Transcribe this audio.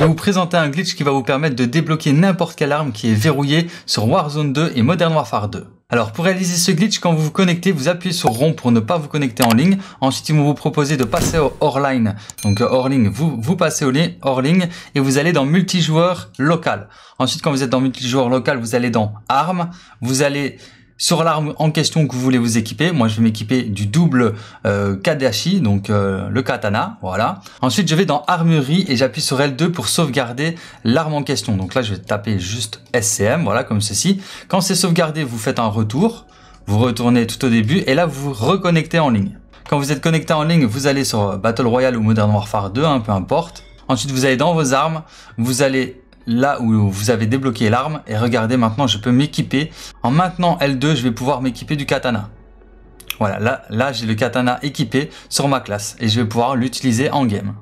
je vais vous présenter un glitch qui va vous permettre de débloquer n'importe quelle arme qui est verrouillée sur Warzone 2 et Modern Warfare 2. Alors pour réaliser ce glitch, quand vous vous connectez, vous appuyez sur rond pour ne pas vous connecter en ligne. Ensuite, ils vont vous proposer de passer au hors Donc euh, hors ligne, vous, vous passez au hors ligne et vous allez dans multijoueur local. Ensuite, quand vous êtes dans multijoueur local, vous allez dans armes, vous allez sur l'arme en question que vous voulez vous équiper, moi je vais m'équiper du double euh, Kadashi, donc euh, le katana, voilà. Ensuite je vais dans armurerie et j'appuie sur L2 pour sauvegarder l'arme en question. Donc là je vais taper juste SCM, voilà comme ceci. Quand c'est sauvegardé, vous faites un retour, vous retournez tout au début et là vous vous reconnectez en ligne. Quand vous êtes connecté en ligne, vous allez sur Battle Royale ou Modern Warfare 2, hein, peu importe. Ensuite vous allez dans vos armes, vous allez là où vous avez débloqué l'arme. Et regardez, maintenant, je peux m'équiper. En maintenant L2, je vais pouvoir m'équiper du katana. Voilà, là, là j'ai le katana équipé sur ma classe et je vais pouvoir l'utiliser en game.